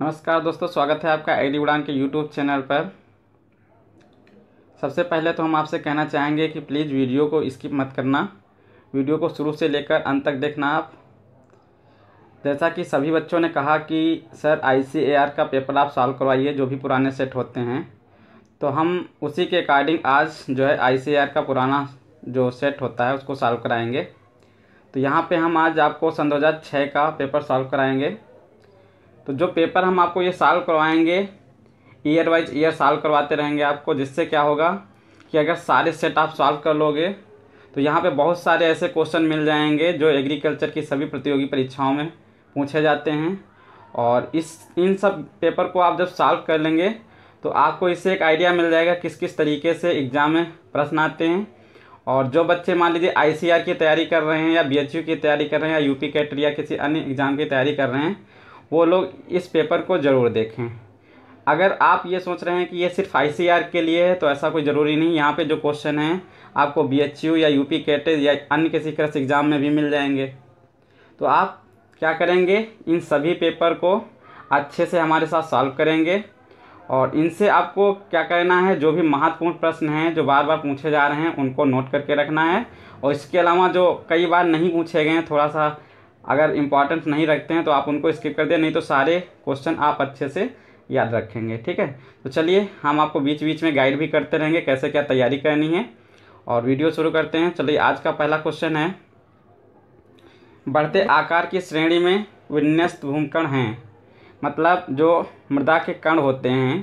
नमस्कार दोस्तों स्वागत है आपका आई उड़ान के यूट्यूब चैनल पर सबसे पहले तो हम आपसे कहना चाहेंगे कि प्लीज़ वीडियो को स्किप मत करना वीडियो को शुरू से लेकर अंत तक देखना आप जैसा कि सभी बच्चों ने कहा कि सर आई का पेपर आप सॉल्व करवाइए जो भी पुराने सेट होते हैं तो हम उसी के अकॉर्डिंग आज जो है आई का पुराना जो सेट होता है उसको सॉल्व कराएंगे तो यहाँ पे हम आज आपको सन दो का पेपर सॉल्व कराएंगे तो जो पेपर हम आपको ये साल करवाएंगे ईयर वाइज ईयर साल करवाते रहेंगे आपको जिससे क्या होगा कि अगर सारे सेट आप सॉल्व कर लोगे तो यहाँ पे बहुत सारे ऐसे क्वेश्चन मिल जाएंगे जो एग्रीकल्चर की सभी प्रतियोगी परीक्षाओं में पूछे जाते हैं और इस इन सब पेपर को आप जब सॉल्व कर लेंगे तो आपको इससे एक आइडिया मिल जाएगा किस किस तरीके से एग्ज़ाम में प्रश्न आते हैं और जो बच्चे मान लीजिए आई की तैयारी कर रहे हैं या बी की तैयारी कर रहे हैं या यू पी या किसी अन्य एग्ज़ाम की तैयारी कर रहे हैं वो लोग इस पेपर को ज़रूर देखें अगर आप ये सोच रहे हैं कि ये सिर्फ आई के लिए है तो ऐसा कोई ज़रूरी नहीं यहाँ पे जो क्वेश्चन हैं आपको बी या यू पी या अन्य किसी क्रस एग्ज़ाम में भी मिल जाएंगे तो आप क्या करेंगे इन सभी पेपर को अच्छे से हमारे साथ सॉल्व करेंगे और इनसे आपको क्या करना है जो भी महत्वपूर्ण प्रश्न हैं जो बार बार पूछे जा रहे हैं उनको नोट करके रखना है और इसके अलावा जो कई बार नहीं पूछे गए हैं थोड़ा सा अगर इंपॉर्टेंस नहीं रखते हैं तो आप उनको स्किप कर दें नहीं तो सारे क्वेश्चन आप अच्छे से याद रखेंगे ठीक है तो चलिए हम आपको बीच बीच में गाइड भी करते रहेंगे कैसे क्या तैयारी करनी है और वीडियो शुरू करते हैं चलिए आज का पहला क्वेश्चन है बढ़ते आकार की श्रेणी में विन्यस्त भूमकण हैं मतलब जो मृदा के कण होते हैं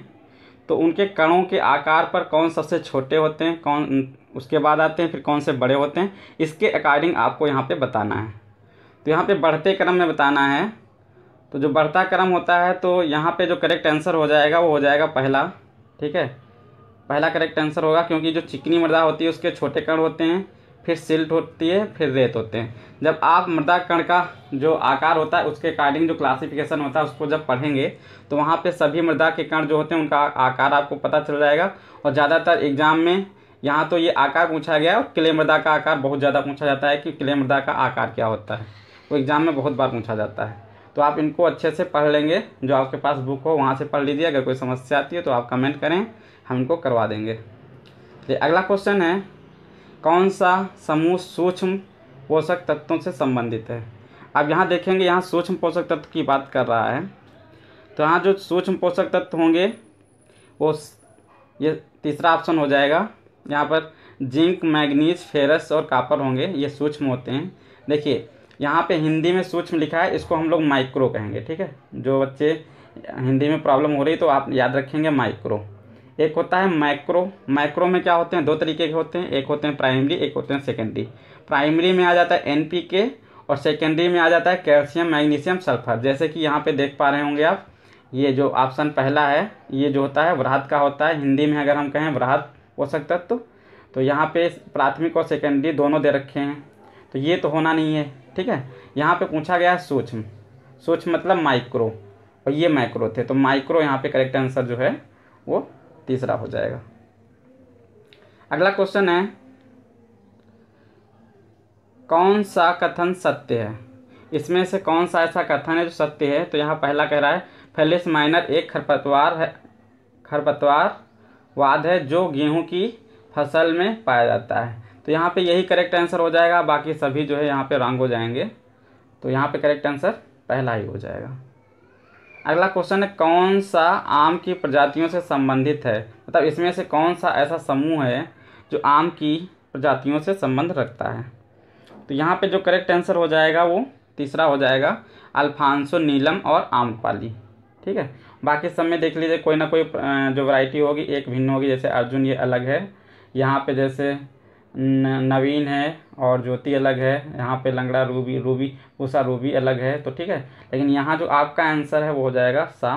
तो उनके कणों के आकार पर कौन सबसे छोटे होते हैं कौन उसके बाद आते हैं फिर कौन से बड़े होते हैं इसके अकॉर्डिंग आपको यहाँ पे बताना है तो यहाँ पे बढ़ते क्रम में बताना है तो जो बढ़ता क्रम होता है तो यहाँ पे जो करेक्ट आंसर हो जाएगा वो हो जाएगा पहला ठीक है पहला करेक्ट आंसर होगा क्योंकि जो चिकनी मृदा होती है उसके छोटे कण होते हैं फिर सिल्ट होती है फिर रेत होते हैं जब आप मृदा कण का जो आकार होता है उसके अकॉर्डिंग जो क्लासिफिकेशन होता है उसको जब पढ़ेंगे तो वहाँ पे सभी मृदा के कण जो होते हैं उनका आकार आपको पता चल जाएगा और ज़्यादातर एग्जाम में यहाँ तो ये आकार पूछा गया और क्ले मृदा का आकार बहुत ज़्यादा पूछा जाता है कि क्ले मृदा का आकार क्या होता है वो एग्ज़ाम में बहुत बार पूछा जाता है तो आप इनको अच्छे से पढ़ लेंगे जो आपके पास बुक हो वहाँ से पढ़ लीजिए अगर कोई समस्या आती है तो आप कमेंट करें हम इनको करवा देंगे चलिए अगला क्वेश्चन है कौन सा समूह सूक्ष्म पोषक तत्वों से संबंधित है अब यहाँ देखेंगे यहाँ सूक्ष्म पोषक तत्व की बात कर रहा है तो यहाँ जो सूक्ष्म पोषक तत्व होंगे वो ये तीसरा ऑप्शन हो जाएगा यहाँ पर जिंक मैग्नीज फेरस और कापर होंगे ये सूक्ष्म होते हैं देखिए यहाँ पे हिंदी में सूक्ष्म लिखा है इसको हम लोग माइक्रो कहेंगे ठीक है जो बच्चे हिंदी में प्रॉब्लम हो रही तो आप याद रखेंगे माइक्रो एक होता है माइक्रो माइक्रो में क्या होते हैं दो तरीके के होते हैं एक होते हैं प्राइमरी एक होते हैं सेकेंडरी प्राइमरी में आ जाता है एन और सेकेंडरी में आ जाता है कैल्शियम मैग्नीशियम सल्फर जैसे कि यहाँ पे देख पा रहे होंगे आप ये जो ऑप्शन पहला है ये जो होता है वृहत का होता है हिंदी में अगर हम कहें वृहत पोषक तत्व तो, तो यहाँ पे प्राथमिक और सेकेंडरी दोनों दे रखे हैं तो ये तो होना नहीं है ठीक है यहाँ पे पूछा गया सूक्ष्म सूक्ष्म मतलब माइक्रो और ये माइक्रो थे तो माइक्रो यहाँ पे करेक्ट आंसर जो है वो तीसरा हो जाएगा अगला क्वेश्चन है कौन सा कथन सत्य है इसमें से कौन सा ऐसा कथन है जो सत्य है तो यहाँ पहला कह रहा है फेलिस माइनर एक खरपतवार है खरपतवार वाद है जो गेहूं की फसल में पाया जाता है तो यहाँ पे यही करेक्ट आंसर हो जाएगा बाकी सभी जो है यहाँ पे रॉन्ग हो जाएंगे तो यहाँ पे करेक्ट आंसर पहला ही हो जाएगा अगला क्वेश्चन है कौन सा आम की प्रजातियों से संबंधित है मतलब इसमें से कौन सा ऐसा समूह है जो आम की प्रजातियों से संबंध रखता है तो यहाँ पर जो करेक्ट आंसर हो जाएगा वो तीसरा हो जाएगा अल्फांसो नीलम और आम पाली ठीक है बाकी सब में देख लीजिए कोई ना कोई जो वैरायटी होगी एक भिन्न होगी जैसे अर्जुन ये अलग है यहाँ पे जैसे नवीन है और ज्योति अलग है यहाँ पे लंगड़ा रूबी रूबी उषा रूबी अलग है तो ठीक है लेकिन यहाँ जो आपका आंसर है वो हो जाएगा सा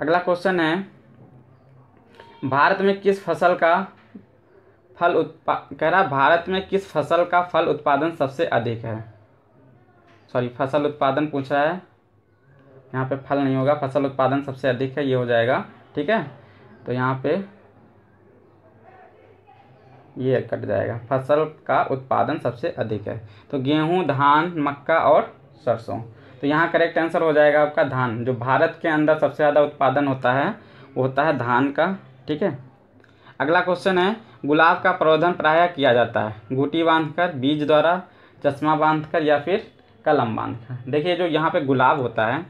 अगला क्वेश्चन है भारत में किस फसल का फल उत्पा कह रहा भारत में किस फसल का फल उत्पादन सबसे अधिक है सॉरी फसल उत्पादन पूछा है यहाँ पे फल नहीं होगा फसल उत्पादन सबसे अधिक है ये हो जाएगा ठीक है तो यहाँ पे ये कट जाएगा फसल का उत्पादन सबसे अधिक है तो गेहूँ धान मक्का और सरसों तो यहाँ करेक्ट आंसर हो जाएगा आपका धान जो भारत के अंदर सबसे ज़्यादा उत्पादन होता है वो होता है धान का ठीक है अगला क्वेश्चन है गुलाब का प्रबोधन प्रायः किया जाता है गुटी बांधकर बीज द्वारा चश्मा बांधकर या फिर कलम बांधकर देखिए जो यहाँ पे गुलाब होता है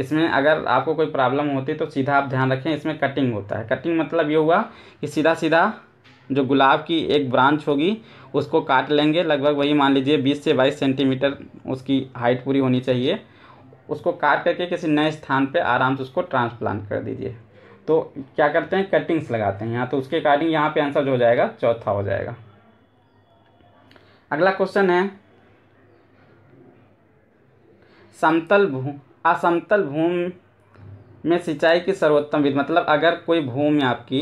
इसमें अगर आपको कोई प्रॉब्लम होती है तो सीधा आप ध्यान रखें इसमें कटिंग होता है कटिंग मतलब ये हुआ कि सीधा सीधा जो गुलाब की एक ब्रांच होगी उसको काट लेंगे लगभग वही मान लीजिए 20 से 22 सेंटीमीटर उसकी हाइट पूरी होनी चाहिए उसको काट करके किसी नए स्थान पे आराम से उसको ट्रांसप्लांट कर दीजिए तो क्या करते हैं कटिंग्स लगाते हैं यहाँ तो उसके अकॉर्डिंग यहाँ पे आंसर जो हो जाएगा चौथा हो जाएगा अगला क्वेश्चन है समतल भू असमतल भूमि में सिंचाई की सर्वोत्तम विधि मतलब अगर कोई भूमि आपकी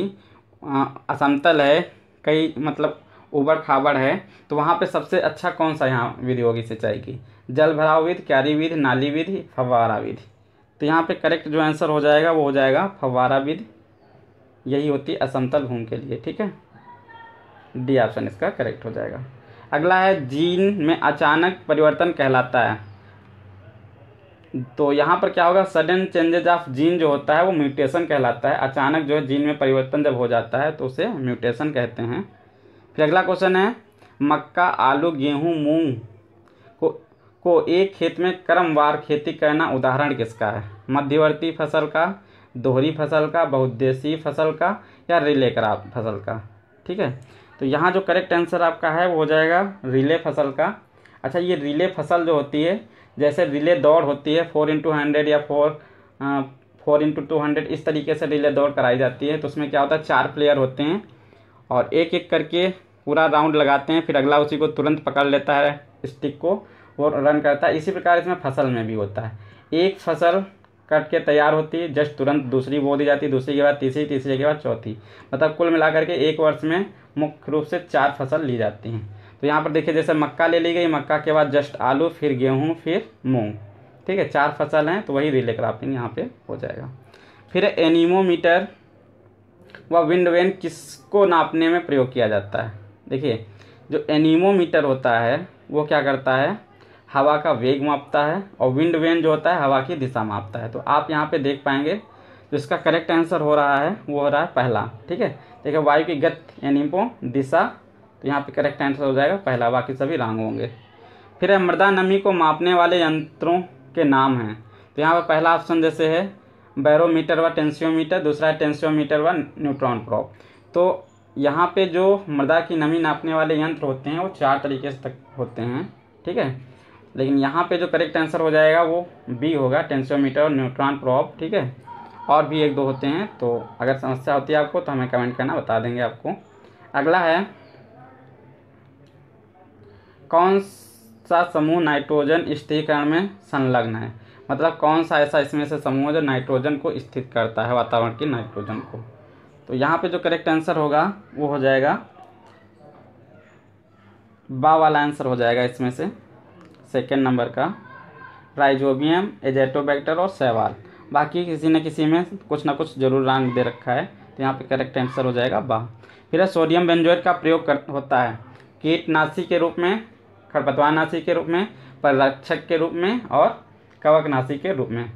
असमतल है कई मतलब ऊबड़ खाबड़ है तो वहाँ पे सबसे अच्छा कौन सा यहाँ विधि होगी सिंचाई की जल भराव विधि क्यारी विधि नाली विधि फवारा विधि तो यहाँ पे करेक्ट जो आंसर हो जाएगा वो हो जाएगा फवारा विधि यही होती है असमतल भूमि के लिए ठीक है डी ऑप्शन इसका करेक्ट हो जाएगा अगला है जीन में अचानक परिवर्तन कहलाता है तो यहाँ पर क्या होगा सडन चेंजेज ऑफ जीन जो होता है वो म्यूटेशन कहलाता है अचानक जो है जीन में परिवर्तन जब हो जाता है तो उसे म्यूटेशन कहते हैं फिर अगला क्वेश्चन है मक्का आलू गेहूँ मूंग को को एक खेत में क्रमवार खेती करना उदाहरण किसका है मध्यवर्ती फसल का दोहरी फसल का बहुद्देशी फसल का या रिले क्राप फसल का ठीक है तो यहाँ जो करेक्ट आंसर आपका है वो हो जाएगा रिले फसल का अच्छा ये रिले फसल जो होती है जैसे रिले दौड़ होती है फोर इंटू हंड्रेड या four four into two hundred इस तरीके से रिले दौड़ कराई जाती है तो उसमें क्या होता है चार प्लेयर होते हैं और एक एक करके पूरा राउंड लगाते हैं फिर अगला उसी को तुरंत पकड़ लेता है स्टिक को और रन करता है इसी प्रकार इसमें फसल में भी होता है एक फसल कट के तैयार होती है जस्ट तुरंत दूसरी बो दी जाती है दूसरी के बाद तीसरी तीसरी के बाद चौथी मतलब कुल मिलाकर के एक वर्ष में मुख्य रूप से चार फसल ली जाती हैं तो यहाँ पर देखिए जैसे मक्का ले ली गई मक्का के बाद जस्ट आलू फिर गेहूँ फिर मूँग ठीक है चार फसल हैं तो वही रिले क्रॉपिंग यहाँ पर हो जाएगा फिर एनीमोमीटर व विंड वेन किसको नापने में प्रयोग किया जाता है देखिए जो एनीमोमीटर होता है वो क्या करता है हवा का वेग मापता है और विंड वेन जो होता है हवा की दिशा मापता है तो आप यहाँ पे देख पाएंगे जो इसका करेक्ट आंसर हो रहा है वो हो रहा है पहला ठीक है देखिए वायु की गति एनिमो दिशा तो यहाँ पे करेक्ट आंसर हो जाएगा पहला बाकी सभी रांग होंगे फिर है मृदा नमी को मापने वाले यंत्रों के नाम हैं तो यहाँ पर पहला ऑप्शन जैसे है बैरोमीटर व टेंसियोमीटर दूसरा है टेंसियोमीटर व न्यूट्रॉन प्रॉप तो यहाँ पे जो मृदा की नमी नापने वाले यंत्र होते हैं वो चार तरीके से तक होते हैं ठीक है लेकिन यहाँ पे जो करेक्ट आंसर हो जाएगा वो बी होगा टेंसियोमीटर और न्यूट्रॉन प्रॉप ठीक है और भी एक दो होते हैं तो अगर समस्या होती है आपको तो हमें कमेंट करना बता देंगे आपको अगला है कौन सा समूह नाइट्रोजन स्थिरीकरण में संलग्न है मतलब कौन सा ऐसा इसमें से समूह है जो नाइट्रोजन को स्थित करता है वातावरण की नाइट्रोजन को तो यहाँ पे जो करेक्ट आंसर होगा वो हो जाएगा बा वाला आंसर हो जाएगा इसमें से सेकेंड नंबर का राइजोबियम एजेटोबैक्टर और सैवाल बाकी किसी न किसी में कुछ ना कुछ जरूर रंग दे रखा है तो यहाँ पे करेक्ट आंसर हो जाएगा बा फिर सोडियम बेंजोएट का प्रयोग कर होता है कीटनाशी के रूप में खरपतवारनाशी के रूप में परिरक्षक के रूप में और कवकनाशी के रूप में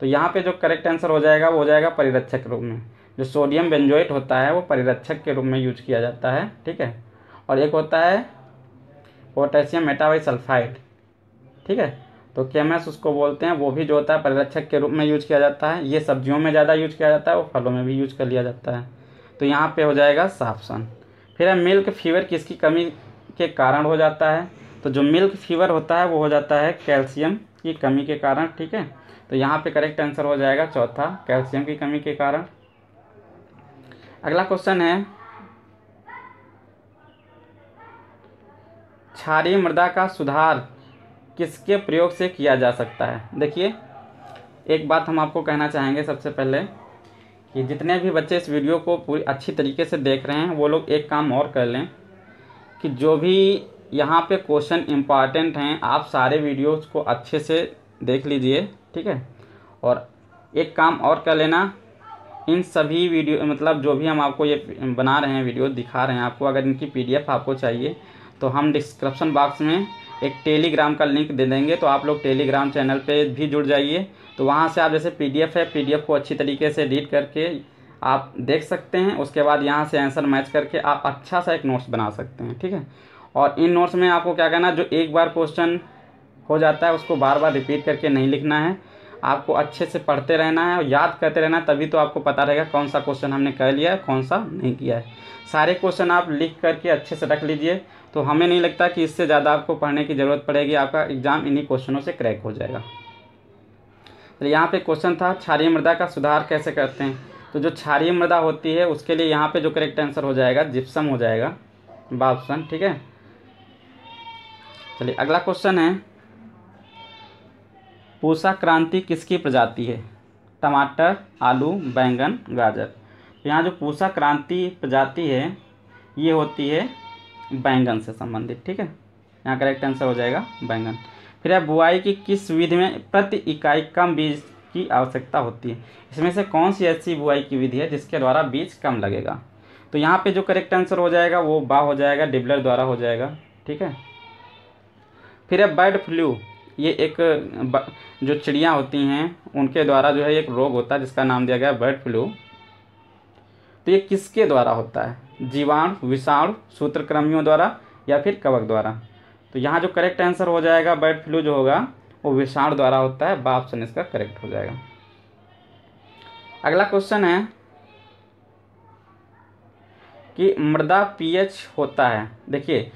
तो यहाँ पे जो करेक्ट आंसर हो जाएगा वो हो जाएगा परिरक्षक के रूप में जो सोडियम बेंजोइट होता है वो परिरक्षक के रूप में यूज किया जाता है ठीक है और एक होता है पोटेशियम मेटावाई सल्फाइड ठीक है तो केमेस उसको बोलते हैं वो भी जो होता है परिरक्षक के रूप में यूज किया जाता है ये सब्जियों में ज़्यादा यूज किया जाता है और फलों में भी यूज कर लिया जाता है तो यहाँ पे हो जाएगा साफ सन फिर है मिल्क फीवर किसकी कमी के कारण हो जाता है तो जो मिल्क फीवर होता है वो हो जाता है कैल्शियम की कमी के कारण ठीक है तो यहाँ पे करेक्ट आंसर हो जाएगा चौथा कैल्शियम की कमी के कारण अगला क्वेश्चन है क्षारीय मृदा का सुधार किसके प्रयोग से किया जा सकता है देखिए एक बात हम आपको कहना चाहेंगे सबसे पहले कि जितने भी बच्चे इस वीडियो को पूरी अच्छी तरीके से देख रहे हैं वो लोग एक काम और कर लें कि जो भी यहाँ पे क्वेश्चन इम्पॉर्टेंट हैं आप सारे वीडियोस को अच्छे से देख लीजिए ठीक है और एक काम और कर लेना इन सभी वीडियो मतलब जो भी हम आपको ये बना रहे हैं वीडियो दिखा रहे हैं आपको अगर इनकी पीडीएफ आपको चाहिए तो हम डिस्क्रिप्शन बॉक्स में एक टेलीग्राम का लिंक दे देंगे तो आप लोग टेलीग्राम चैनल पे भी जुड़ जाइए तो वहाँ से आप जैसे पीडीएफ है पीडीएफ को अच्छी तरीके से रीड करके आप देख सकते हैं उसके बाद यहाँ से आंसर मैच करके आप अच्छा सा एक नोट्स बना सकते हैं ठीक है और इन नोट्स में आपको क्या करना जो एक बार क्वेश्चन हो जाता है उसको बार बार रिपीट करके नहीं लिखना है आपको अच्छे से पढ़ते रहना है और याद करते रहना है तभी तो आपको पता रहेगा कौन सा क्वेश्चन हमने कर लिया है कौन सा नहीं किया है सारे क्वेश्चन आप लिख करके अच्छे से रख लीजिए तो हमें नहीं लगता कि इससे ज़्यादा आपको पढ़ने की ज़रूरत पड़ेगी आपका एग्ज़ाम इन्हीं क्वेश्चनों से क्रैक हो जाएगा तो यहाँ पे क्वेश्चन था क्षारीय मृदा का सुधार कैसे करते हैं तो जो क्षारीय मृदा होती है उसके लिए यहाँ पे जो करेक्ट आंसर हो जाएगा जिप्सम हो जाएगा बाप्सन ठीक है चलिए अगला क्वेश्चन है पूषा क्रांति किसकी प्रजाति है टमाटर आलू बैंगन गाजर तो यहाँ जो पूषा क्रांति प्रजाति है ये होती है बैंगन से संबंधित ठीक है यहाँ करेक्ट आंसर हो जाएगा बैंगन फिर आप बुआई की किस विधि में प्रति इकाई कम बीज की आवश्यकता होती है इसमें से कौन सी ऐसी बुआई की विधि है जिसके द्वारा बीज कम लगेगा तो यहाँ पे जो करेक्ट आंसर हो जाएगा वो बा हो जाएगा डिबलर द्वारा हो जाएगा ठीक है फिर है बर्ड फ्लू ये एक जो चिड़ियाँ होती हैं उनके द्वारा जो है एक रोग होता है जिसका नाम दिया गया बर्ड फ्लू तो ये किसके द्वारा होता है जीवाणु विषाणु सूत्रक्रमियों द्वारा या फिर कवक द्वारा तो यहाँ जो करेक्ट आंसर हो जाएगा बर्ड फ्लू जो होगा वो विषाण द्वारा होता है बाप ऑप्शन इसका करेक्ट हो जाएगा अगला क्वेश्चन है कि मृदा पीएच होता है देखिए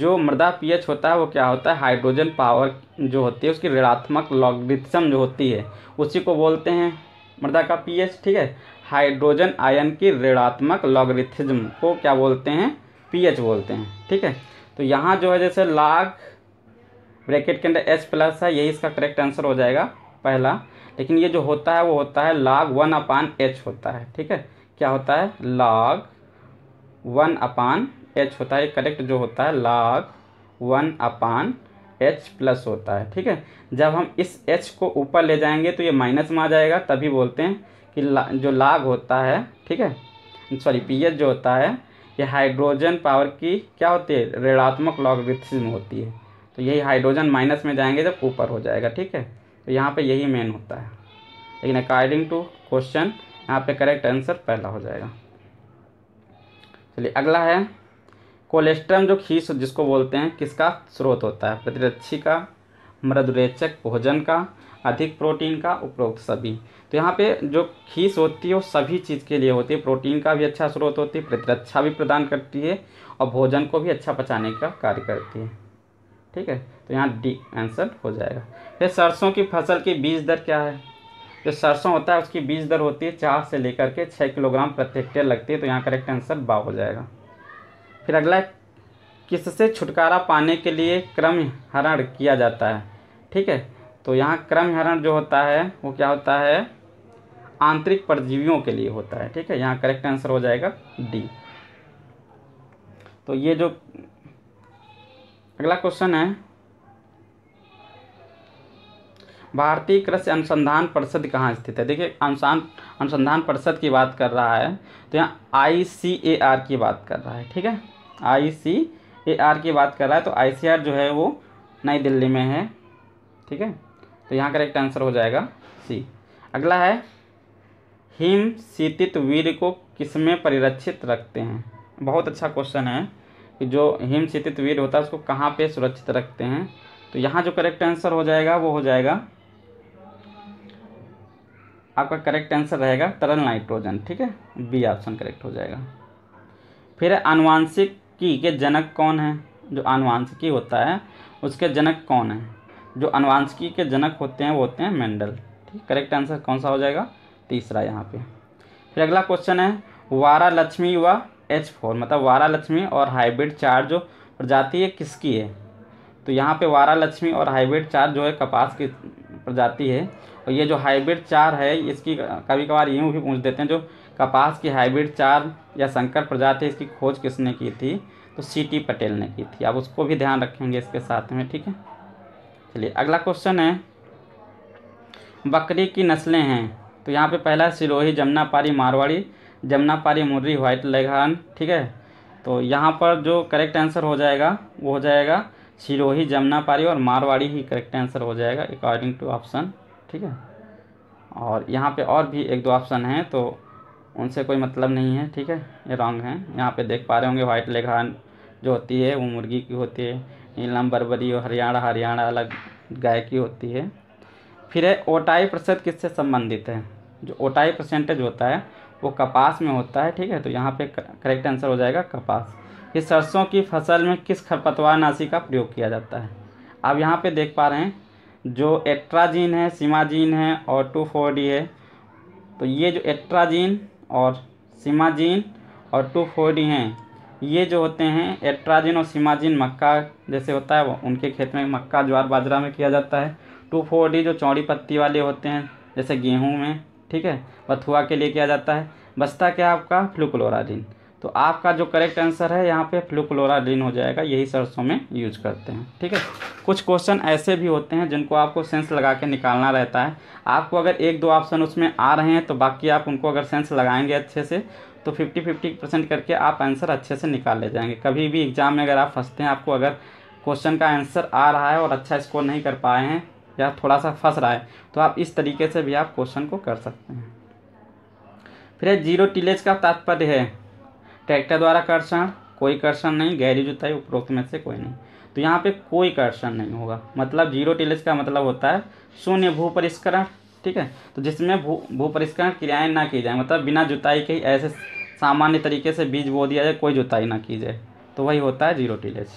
जो मृदा पीएच होता है वो क्या होता है हाइड्रोजन पावर जो होती है उसकी ऋणात्मक लॉगरिथम जो होती है उसी को बोलते हैं मृदा का पीएच ठीक है हाइड्रोजन आयन की ऋणात्मक लॉगरिथम को क्या बोलते हैं पीएच बोलते हैं ठीक है तो यहाँ जो है जैसे लाख ब्रैकेट के अंदर एच प्लस है यही इसका करेक्ट आंसर हो जाएगा पहला लेकिन ये जो होता है वो होता है लाग वन अपान एच होता है ठीक है क्या होता है लाग वन अपान एच होता है करेक्ट जो होता है लाग वन अपान एच प्लस होता है ठीक है जब हम इस एच को ऊपर ले जाएंगे तो ये माइनस में आ जाएगा तभी बोलते हैं कि ला, जो लाग होता है ठीक है सॉरी पी जो होता है ये हाइड्रोजन पावर की क्या होती है ऋणात्मक लॉग होती है तो यही हाइड्रोजन माइनस में जाएंगे जब ऊपर हो जाएगा ठीक है तो यहाँ पे यही मेन होता है लेकिन अकॉर्डिंग टू क्वेश्चन यहाँ पे करेक्ट आंसर पहला हो जाएगा चलिए अगला है कोलेस्ट्रम जो खीस जिसको बोलते हैं किसका स्रोत होता है प्रतिरक्षी का मृदुरेचक भोजन का अधिक प्रोटीन का उपरोक्त सभी तो यहाँ पे जो खीस होती है वो सभी चीज़ के लिए होती है प्रोटीन का भी अच्छा स्रोत होती है प्रतिरक्षा भी प्रदान करती है और भोजन को भी अच्छा पचाने का कार्य करती है ठीक है तो यहाँ डी आंसर हो जाएगा फिर सरसों की फसल की बीज दर क्या है जो सरसों होता है उसकी बीज दर होती है चार से लेकर के छः किलोग्राम प्रति हेक्टेयर लगती है तो यहाँ करेक्ट आंसर बा हो जाएगा फिर अगला किससे छुटकारा पाने के लिए क्रम हरण किया जाता है ठीक है तो यहाँ क्रम हरण जो होता है वो क्या होता है आंतरिक परजीवियों के लिए होता है ठीक है यहाँ करेक्ट आंसर हो जाएगा डी तो ये जो अगला क्वेश्चन है भारतीय कृषि अनुसंधान परिषद कहाँ स्थित है देखिए अनुसान अनुसंधान परिषद की बात कर रहा है तो यहाँ आई सी ए आर की बात कर रहा है ठीक है आई सी ए आर की बात कर रहा है तो आई सी आर जो है वो नई दिल्ली में है ठीक है तो यहाँ करेक्ट आंसर हो जाएगा सी अगला है हिम सीतित वीर को किसमें परिरक्षित रखते हैं बहुत अच्छा क्वेश्चन है जो हिमशीतित वीर होता है उसको कहाँ पे सुरक्षित रखते हैं तो यहाँ जो करेक्ट आंसर हो जाएगा वो हो जाएगा आपका करेक्ट आंसर रहेगा तरल नाइट्रोजन ठीक है बी ऑप्शन करेक्ट हो जाएगा फिर आनुवांशिक की के जनक कौन है जो अनुवांशिकी होता है उसके जनक कौन है जो अनुवांशिकी के जनक होते हैं वो होते हैं मेंडल ठीक करेक्ट आंसर कौन सा हो जाएगा तीसरा यहाँ पे फिर अगला क्वेश्चन है वारा लक्ष्मी व वा एच फोर मतलब वारा लक्ष्मी और हाइब्रिड चार जो प्रजाति है किसकी है तो यहाँ पे वारा लक्ष्मी और हाइब्रिड चार जो है कपास की प्रजाति है और ये जो हाइब्रिड चार है इसकी कभी कभार यूँ भी पूछ देते हैं जो कपास की हाइब्रिड चार या शंकर प्रजाति इसकी खोज किसने की थी तो सी पटेल ने की थी आप उसको भी ध्यान रखेंगे इसके साथ में ठीक है चलिए अगला क्वेश्चन है बकरी की नस्लें हैं तो यहाँ पे पहला सिरोही जमुना पारी मारवाड़ी जमुना पारी मुर्री व्हाइट लेघान ठीक है तो यहाँ पर जो करेक्ट आंसर हो जाएगा वो हो जाएगा सिरोही जमुना पारी और मारवाड़ी ही करेक्ट आंसर हो जाएगा अकॉर्डिंग टू ऑप्शन ठीक है और यहाँ पे और भी एक दो ऑप्शन हैं तो उनसे कोई मतलब नहीं है ठीक है ये रॉन्ग है यहाँ पे देख पा रहे होंगे व्हाइट लेघान जो होती है वो मुर्गी की होती है नीलम बरबरी और हरियाणा हरियाणा अलग गाय की होती है फिर है ओटाई प्रतिशत किससे संबंधित है जो ओटाई परसेंटेज होता है वो कपास में होता है ठीक है तो यहाँ पे करेक्ट आंसर हो जाएगा कपास कि सरसों की फसल में किस खरपतवार नाशी का प्रयोग किया जाता है आप यहाँ पे देख पा रहे हैं जो एट्राजीन है सीमाजीन है और टू फोर डी है तो ये जो एट्राजीन और सीमाजीन और टू फोर डी हैं ये जो होते हैं एट्राजिन और सीमाजिन मक्का जैसे होता है वो उनके खेत में मक्का ज्वार बाजरा में किया जाता है टू फोर डी जो चौड़ी पत्ती वाले होते हैं जैसे गेहूँ में ठीक है बथुआ के लिए किया जाता है बचता क्या आपका फ्लूक्लोराडिन तो आपका जो करेक्ट आंसर है यहाँ पे फ्लूक्लोराडिन हो जाएगा यही सरसों में यूज करते हैं ठीक है कुछ क्वेश्चन ऐसे भी होते हैं जिनको आपको सेंस लगा के निकालना रहता है आपको अगर एक दो ऑप्शन उसमें आ रहे हैं तो बाकी आप उनको अगर सेंस लगाएंगे अच्छे से तो फिफ्टी फिफ्टी परसेंट करके आप आंसर अच्छे से निकाल ले जाएंगे कभी भी एग्ज़ाम में अगर आप फंसते हैं आपको अगर क्वेश्चन का आंसर आ रहा है और अच्छा स्कोर नहीं कर पाए हैं या थोड़ा सा फंस रहा है तो आप इस तरीके से भी आप क्वेश्चन को कर सकते हैं फिर जीरो टिलेज का तात्पर्य है ट्रैक्टर द्वारा कर्षण कोई कर्षण नहीं गहरी जुताई उपरोक्त में से कोई नहीं तो यहाँ पे कोई कर्षण नहीं होगा मतलब जीरो टिलेज का मतलब होता है शून्य भू परिष्करण ठीक है तो जिसमें भू भू परिष्करण क्रियाएँ ना की जाए मतलब बिना जुताई के ही ऐसे सामान्य तरीके से बीज बो दिया जाए कोई जुताई ना की जाए तो वही होता है जीरो टिलेज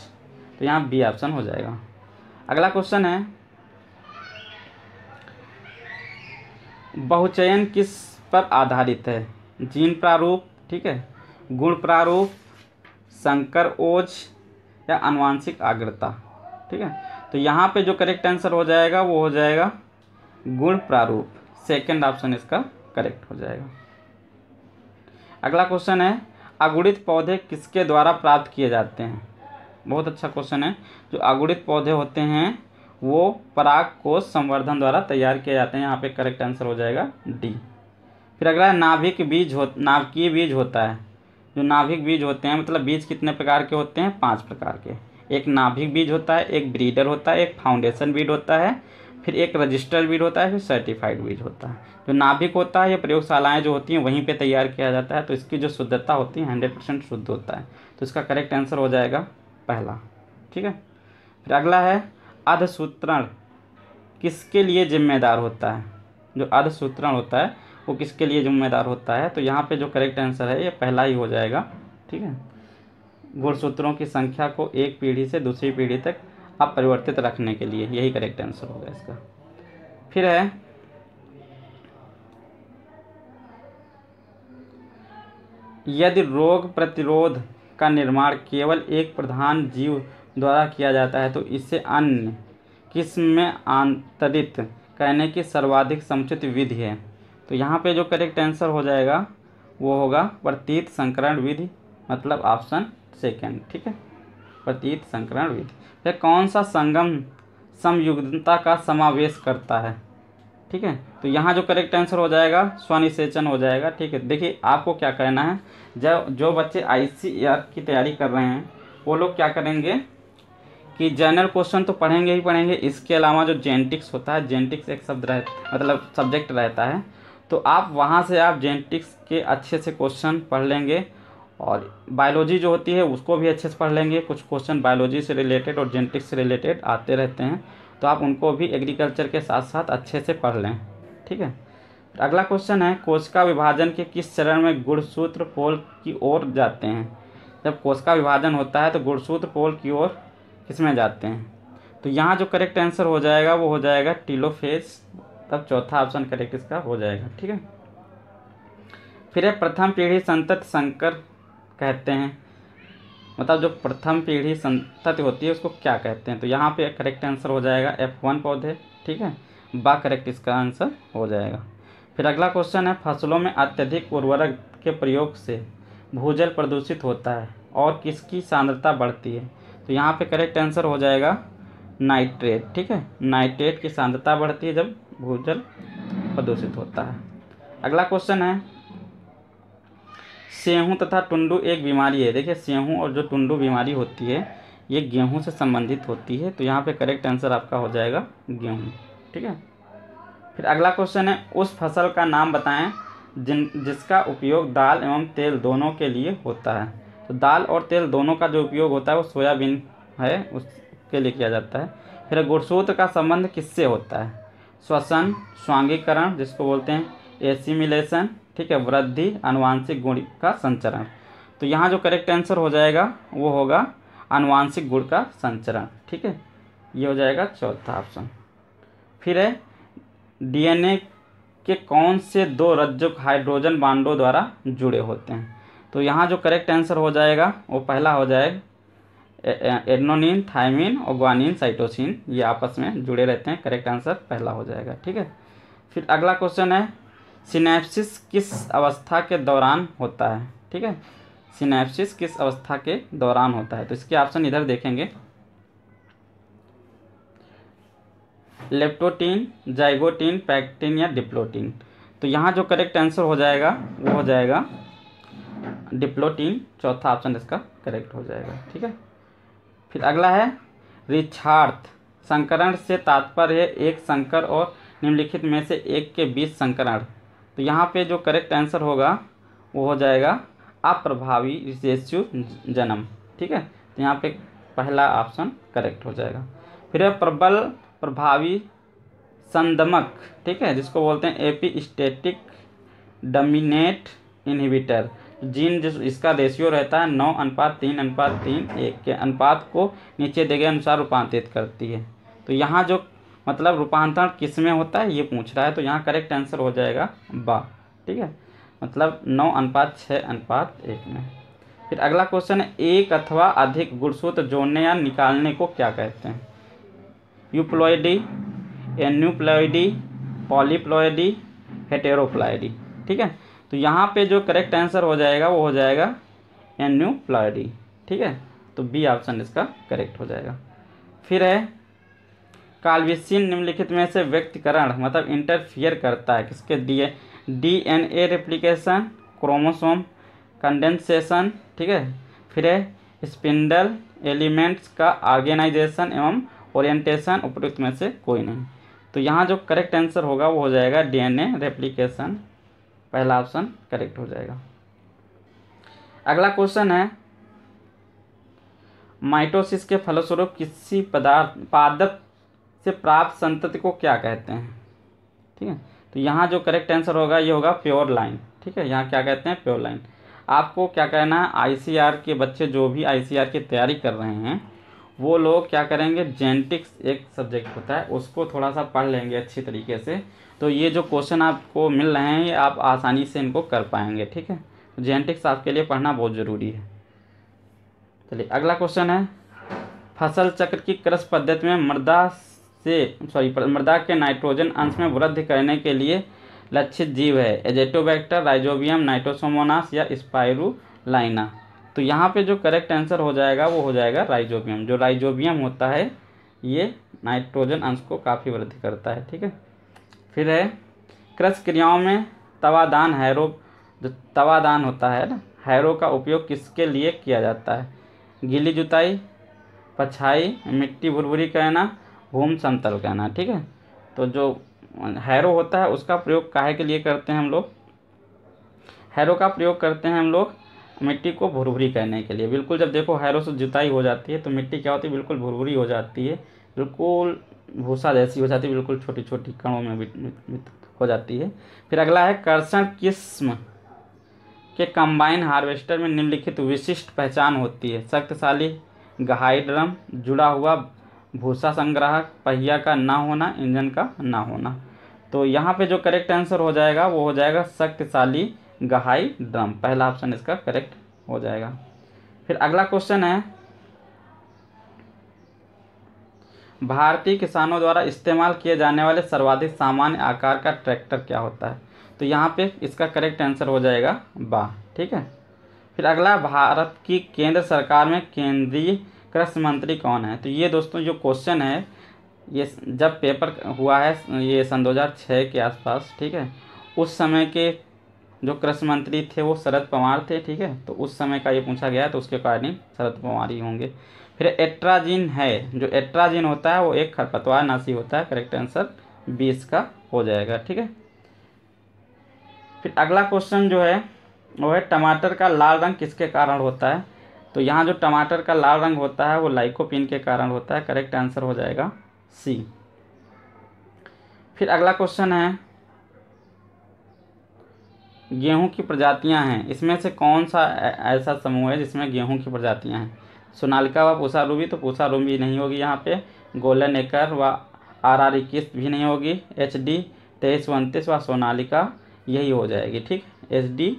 तो यहाँ बी ऑप्शन हो जाएगा अगला क्वेश्चन है बहुचयन किस पर आधारित है जीन प्रारूप ठीक है गुण प्रारूप संकर ओज या अनुवांशिक आग्रता ठीक है तो यहाँ पे जो करेक्ट आंसर हो जाएगा वो हो जाएगा गुण प्रारूप सेकंड ऑप्शन इसका करेक्ट हो जाएगा अगला क्वेश्चन है अगुणित पौधे किसके द्वारा प्राप्त किए जाते हैं बहुत अच्छा क्वेश्चन है जो अगुणित पौधे होते हैं वो पराग कोष संवर्धन द्वारा तैयार किए जाते हैं यहाँ पे करेक्ट आंसर हो जाएगा डी फिर अगला नाभिक बीज हो नाभिकीय बीज होता है जो नाभिक बीज होते हैं मतलब बीज कितने प्रकार के होते हैं पांच प्रकार के एक नाभिक बीज होता है एक ब्रीडर होता है एक फाउंडेशन बीज होता है फिर एक रजिस्टर बीज होता है फिर सर्टिफाइड बीज होता है जो नाभिक होता है या प्रयोगशालाएँ जो होती हैं वहीं पर तैयार किया जाता है तो इसकी जो शुद्धता होती है हंड्रेड परसेंट शुद्ध होता है तो इसका करेक्ट आंसर हो जाएगा पहला ठीक है फिर अगला है अधसूत्रण किसके लिए जिम्मेदार होता है जो अधसूत्रण होता है वो किसके लिए जिम्मेदार होता है तो यहाँ पे जो करेक्ट आंसर है ये पहला ही हो जाएगा ठीक है गुणसूत्रों की संख्या को एक पीढ़ी से दूसरी पीढ़ी तक अपरिवर्तित रखने के लिए यही करेक्ट आंसर होगा इसका फिर है यदि रोग प्रतिरोध का निर्माण केवल एक प्रधान जीव द्वारा किया जाता है तो इसे अन्य किस्म में आंतरित कहने की सर्वाधिक समुचित विधि है तो यहाँ पे जो करेक्ट आंसर हो जाएगा वो होगा प्रतीत संकरण विधि मतलब ऑप्शन सेकेंड ठीक है प्रतीत संकरण विधि फिर कौन सा संगम समयुग्धता का समावेश करता है ठीक है तो यहाँ जो करेक्ट आंसर हो जाएगा स्वनिषेचन हो जाएगा ठीक है देखिए आपको क्या कहना है जब जो बच्चे आई e की तैयारी कर रहे हैं वो लोग क्या करेंगे कि जनरल क्वेश्चन तो पढ़ेंगे ही पढ़ेंगे इसके अलावा जो जेनेटिक्स होता है जेनेटिक्स एक शब्द रह मतलब सब्जेक्ट रहता है तो आप वहाँ से आप जेनेटिक्स के अच्छे से क्वेश्चन पढ़ लेंगे और बायोलॉजी जो होती है उसको भी अच्छे से पढ़ लेंगे कुछ क्वेश्चन बायोलॉजी से रिलेटेड और जेनेटिक्स से रिलेटेड आते रहते हैं तो आप उनको भी एग्रीकल्चर के साथ साथ अच्छे से पढ़ लें ठीक है अगला क्वेश्चन है कोशिका विभाजन के किस चरण में गुणसूत्र पोल की ओर जाते हैं जब कोशिका विभाजन होता है तो गुणसूत्र पोल की ओर किस में जाते हैं तो यहाँ जो करेक्ट आंसर हो जाएगा वो हो जाएगा टीलोफेज तब चौथा ऑप्शन करेक्ट इसका हो जाएगा ठीक है फिर है प्रथम पीढ़ी संतत संकर कहते हैं मतलब जो प्रथम पीढ़ी संतत होती है उसको क्या कहते हैं तो यहाँ पे करेक्ट आंसर हो जाएगा एफ वन पौधे ठीक है बा करेक्ट इसका आंसर हो जाएगा फिर अगला क्वेश्चन है फसलों में अत्यधिक उर्वरक के प्रयोग से भूजल प्रदूषित होता है और किसकी सांद्रता बढ़ती है तो यहाँ पे करेक्ट आंसर हो जाएगा नाइट्रेट ठीक है नाइट्रेट की सांद्रता बढ़ती है जब भूजल प्रदूषित होता है अगला क्वेश्चन है सेहू तथा टुंडू एक बीमारी है देखिए सेहू और जो टुंडू बीमारी होती है ये गेहूँ से संबंधित होती है तो यहाँ पे करेक्ट आंसर आपका हो जाएगा गेहूँ ठीक है फिर अगला क्वेश्चन है उस फसल का नाम बताएं जिन जिसका उपयोग दाल एवं तेल दोनों के लिए होता है तो दाल और तेल दोनों का जो उपयोग होता है वो सोयाबीन है उस के लिए किया जाता है फिर गुणसूत्र का संबंध किससे होता है श्वसन स्वांगीकरण जिसको बोलते हैं एसिमिलेशन ठीक है वृद्धि अनुवांशिक गुण का संचरण तो यहाँ जो करेक्ट आंसर हो जाएगा वो होगा अनुवांशिक गुण का संचरण ठीक है ये हो जाएगा चौथा ऑप्शन फिर है डीएनए के कौन से दो रज्जुक हाइड्रोजन बांडों द्वारा जुड़े होते हैं तो यहाँ जो करेक्ट आंसर हो जाएगा वो पहला हो जाएगा एडनोनिन थायमिन और ग्वानिन साइटोसिन ये आपस में जुड़े रहते हैं करेक्ट आंसर पहला हो जाएगा ठीक है फिर अगला क्वेश्चन है सिनेप्सिस किस अवस्था के दौरान होता है ठीक है सिनेप्सिस किस अवस्था के दौरान होता है तो इसके ऑप्शन इधर देखेंगे लेप्टोटीन जाइगोटीन पैक्टिन या डिप्लोटीन तो यहाँ जो करेक्ट आंसर हो जाएगा वो हो जाएगा डिप्लोटीन चौथा ऑप्शन इसका करेक्ट हो जाएगा ठीक है फिर अगला है रिछार्थ संकरण से तात्पर्य एक संकर और निम्नलिखित में से एक के बीच संकरण तो यहाँ पे जो करेक्ट आंसर होगा वो हो जाएगा अप्रभावी रिसेसिव जन्म ठीक है तो यहाँ पे पहला ऑप्शन करेक्ट हो जाएगा फिर है प्रबल प्रभावी संदमक ठीक है जिसको बोलते हैं epistatic dominant inhibitor gene जो इसका रेशियो रहता है नौ अनुपात तीन अनुपात तीन एक के अनुपात को नीचे दिए गए अनुसार रूपांतरित करती है तो यहाँ जो मतलब रूपांतरण किस में होता है ये पूछ रहा है तो यहाँ करेक्ट आंसर हो जाएगा बा ठीक है मतलब नौ अनुपात छः अनुपात एक में फिर अगला क्वेश्चन है एक अथवा अधिक गुणसूत्र जोड़ने या निकालने को क्या कहते हैं यूप्लॉयडी एन्यूप्लॉयडी पॉलीप्लॉयडी हेटेरोप्लॉयडी ठीक है तो यहाँ पे जो करेक्ट आंसर हो जाएगा वो हो जाएगा एन एन्यूप्लाइडी ठीक है तो बी ऑप्शन इसका करेक्ट हो जाएगा फिर है कालविसिन निम्नलिखित में से व्यक्तिकरण मतलब इंटरफियर करता है किसके लिए डीएनए रेप्लीकेशन क्रोमोसोम कंडेंसेशन ठीक है फिर है स्पिंडल एलिमेंट्स का ऑर्गेनाइजेशन एवं ओरिएंटेशन उपयुक्त में से कोई नहीं तो यहाँ जो करेक्ट आंसर होगा वो हो जाएगा डीएनए रेप्लिकेशन पहला ऑप्शन करेक्ट हो जाएगा अगला क्वेश्चन है माइटोसिस के फलस्वरूप किसी पदार्थ पादप से प्राप्त संतति को क्या कहते हैं ठीक है तो यहाँ जो करेक्ट आंसर होगा ये होगा प्योर लाइन ठीक है यहाँ क्या कहते हैं प्योर लाइन आपको क्या कहना है आईसीआर के बच्चे जो भी आईसीआर की तैयारी कर रहे हैं वो लोग क्या करेंगे जेनेटिक्स एक सब्जेक्ट होता है उसको थोड़ा सा पढ़ लेंगे अच्छी तरीके से तो ये जो क्वेश्चन आपको मिल रहे हैं ये आप आसानी से इनको कर पाएंगे ठीक है तो जेनेटिक्स आपके लिए पढ़ना बहुत ज़रूरी है चलिए अगला क्वेश्चन है फसल चक्र की कृषि पद्धति में मृदा से सॉरी मृदा के नाइट्रोजन अंश में वृद्धि करने के लिए लक्षित जीव है एजेटोबैक्टर राइजोबियम नाइट्रोसोमोनास या लाइना तो यहाँ पे जो करेक्ट आंसर हो जाएगा वो हो जाएगा राइजोबियम जो राइजोबियम होता है ये नाइट्रोजन अंश को काफ़ी वृद्धि करता है ठीक है फिर है कृष क्रियाओं में तवादान हैरो जो तवादान होता है ना हैरो का उपयोग किसके लिए किया जाता है गीली जुताई पछाई मिट्टी भुरभुरी कहना भूम समतल कहना ठीक है तो जो हैरो होता है उसका प्रयोग काहे के लिए करते हैं हम लोग हैरो का प्रयोग करते हैं हम लोग मिट्टी को भुरभुरी करने के लिए बिल्कुल जब देखो हैरो से जुताई हो जाती है तो मिट्टी क्या होती है बिल्कुल भुरभुरी हो जाती है बिल्कुल भूसा जैसी हो जाती है बिल्कुल छोटी छोटी कणों में हो जाती है फिर अगला है कर्षण किस्म के कंबाइन हार्वेस्टर में निम्नलिखित विशिष्ट पहचान होती है शक्तिशाली गहाई ड्रम जुड़ा हुआ भूसा संग्राहक पहिया का ना होना इंजन का ना होना तो यहाँ पे जो करेक्ट आंसर हो जाएगा वो हो जाएगा शक्तिशाली गहाई ड्रम पहला ऑप्शन इसका करेक्ट हो जाएगा फिर अगला क्वेश्चन है भारतीय किसानों द्वारा इस्तेमाल किए जाने वाले सर्वाधिक सामान्य आकार का ट्रैक्टर क्या होता है तो यहाँ पे इसका करेक्ट आंसर हो जाएगा बा ठीक है फिर अगला भारत की केंद्र सरकार में केंद्रीय कृषि मंत्री कौन है तो ये दोस्तों जो क्वेश्चन है ये जब पेपर हुआ है ये सन दो के आसपास ठीक है उस समय के जो कृषि मंत्री थे वो शरद पवार थे ठीक है तो उस समय का ये पूछा गया है तो उसके अकॉर्डिंग शरद पवार ही होंगे फिर एट्राजिन है जो एट्राजिन होता है वो एक खरपतवार नाशी होता है करेक्ट आंसर बी इसका हो जाएगा ठीक है फिर अगला क्वेश्चन जो है वो है टमाटर का लाल रंग किसके कारण होता है तो यहाँ जो टमाटर का लाल रंग होता है वो लाइकोपिन के कारण होता है करेक्ट आंसर हो जाएगा सी फिर अगला क्वेश्चन है गेहूं की प्रजातियां हैं इसमें से कौन सा ऐसा समूह है जिसमें गेहूं की प्रजातियां हैं सोनालिका व पूषा रूबी तो पूषा रूबी नहीं होगी यहाँ पे गोल्डन एकर व आर आर इक्कीस भी नहीं होगी एच डी तेईस उनतीस व सोनालिका यही हो जाएगी ठीक एच डी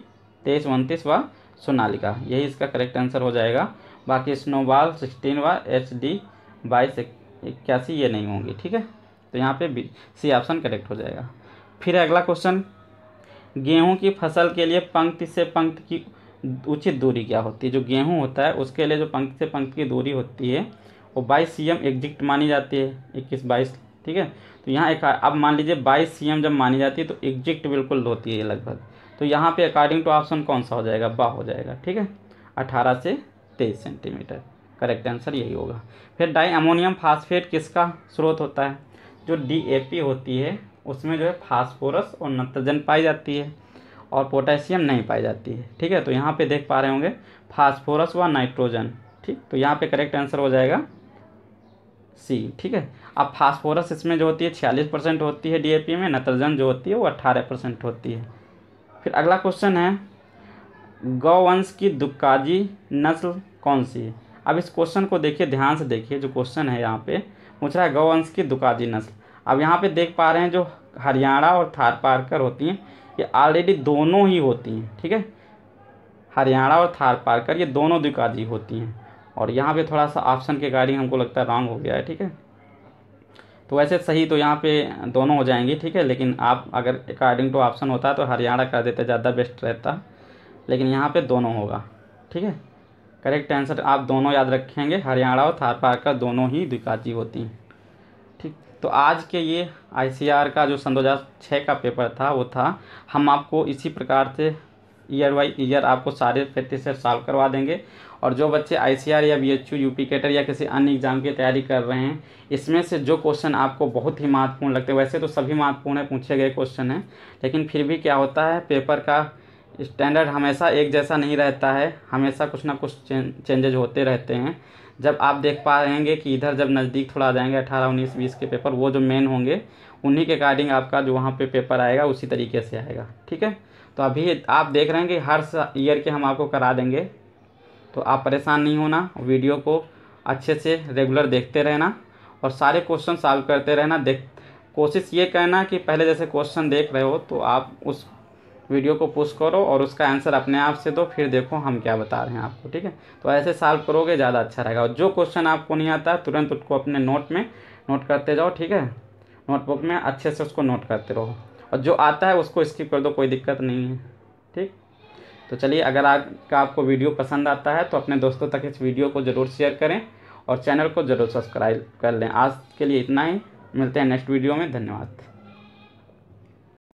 तेईस उनतीस व सोनालिका यही इसका करेक्ट आंसर हो जाएगा बाकी स्नोबाल सिक्सटीन व एच डी बाईस इक्यासी ये नहीं होंगी ठीक है तो यहाँ पे बी सी ऑप्शन करेक्ट हो जाएगा फिर अगला क्वेश्चन गेहूं की फसल के लिए पंक्ति से पंक्ति की उचित दूरी क्या होती है जो गेहूँ होता है उसके लिए जो पंक्ति से पंक्ति की दूरी होती है वो बाईस सी एम एग्जिक्ट मानी जाती है इक्कीस बाईस ठीक है तो यहाँ एक अब मान लीजिए बाईस सी एम जब मानी जाती है तो एग्जिक्ट बिल्कुल होती है लगभग तो यहाँ पे अकॉर्डिंग टू ऑप्शन कौन सा हो जाएगा बा हो जाएगा ठीक है अठारह से तेईस सेंटीमीटर करेक्ट आंसर यही होगा फिर डाई अमोनियम फास्फेट किसका स्रोत होता है जो डी होती है उसमें जो है फास्फोरस और नत्रजन पाई जाती है और पोटेशियम नहीं पाई जाती है ठीक है तो यहाँ पे देख पा रहे होंगे फास्फोरस व नाइट्रोजन ठीक तो यहाँ पे करेक्ट आंसर हो जाएगा सी ठीक है अब फास्फोरस इसमें जो होती है छियालीस परसेंट होती है डीएपी में नाइट्रोजन जो होती है वो अट्ठारह परसेंट होती है फिर अगला क्वेश्चन है गौवंश की दुक्काजी नस्ल कौन सी है अब इस क्वेश्चन को देखिए ध्यान से देखिए जो क्वेश्चन है यहाँ पे पूछ रहा है गौवंश की दुकाजी नस्ल अब यहाँ पर देख पा रहे हैं जो हरियाणा और थार पारकर होती हैं ये ऑलरेडी दोनों ही होती हैं ठीक है हरियाणा और थार पारकर ये दोनों द्विकाजी होती हैं और यहाँ पे थोड़ा सा ऑप्शन के अकॉर्डिंग हमको लगता है रॉन्ग हो गया है ठीक है तो वैसे सही तो यहाँ पे दोनों हो जाएंगी ठीक है लेकिन आप अगर अकॉर्डिंग टू ऑप्शन होता तो हरियाणा कर देते ज़्यादा बेस्ट रहता लेकिन यहाँ पे दोनों होगा ठीक है करेक्ट आंसर आप दोनों याद रखेंगे हरियाणा और थार पारकर दोनों ही द्विकाजी होती हैं तो आज के ये आईसीआर का जो सन दो का पेपर था वो था हम आपको इसी प्रकार से ईयर बाई ईयर आपको सारे पैंतीस से सॉल्व करवा देंगे और जो बच्चे आईसीआर या बी एच यू पी कैटर या किसी अन्य एग्जाम की तैयारी कर रहे हैं इसमें से जो क्वेश्चन आपको बहुत ही महत्वपूर्ण लगते हैं वैसे तो सभी महत्वपूर्ण है पूछे गए क्वेश्चन हैं लेकिन फिर भी क्या होता है पेपर का स्टैंडर्ड हमेशा एक जैसा नहीं रहता है हमेशा कुछ ना कुछ चेंजेज होते रहते हैं जब आप देख पा रहेंगे कि इधर जब नज़दीक थोड़ा आ जाएंगे अठारह उन्नीस बीस के पेपर वो जो मेन होंगे उन्हीं के अकॉर्डिंग आपका जो वहाँ पे पेपर आएगा उसी तरीके से आएगा ठीक है तो अभी आप देख रहे हैं कि हर ईयर के हम आपको करा देंगे तो आप परेशान नहीं होना वीडियो को अच्छे से रेगुलर देखते रहना और सारे क्वेश्चन सॉल्व करते रहना देख कोशिश ये करना कि पहले जैसे क्वेश्चन देख रहे हो तो आप उस वीडियो को पुश करो और उसका आंसर अपने आप से दो फिर देखो हम क्या बता रहे हैं आपको ठीक है तो ऐसे सॉल्व करोगे ज़्यादा अच्छा रहेगा और जो क्वेश्चन आपको नहीं आता तुरंत उसको अपने नोट में नोट करते जाओ ठीक है नोटबुक में अच्छे से उसको नोट करते रहो और जो आता है उसको स्किप कर दो कोई दिक्कत नहीं है ठीक तो चलिए अगर आपका आपको वीडियो पसंद आता है तो अपने दोस्तों तक इस वीडियो को ज़रूर शेयर करें और चैनल को ज़रूर सब्सक्राइब कर लें आज के लिए इतना ही मिलते हैं नेक्स्ट वीडियो में धन्यवाद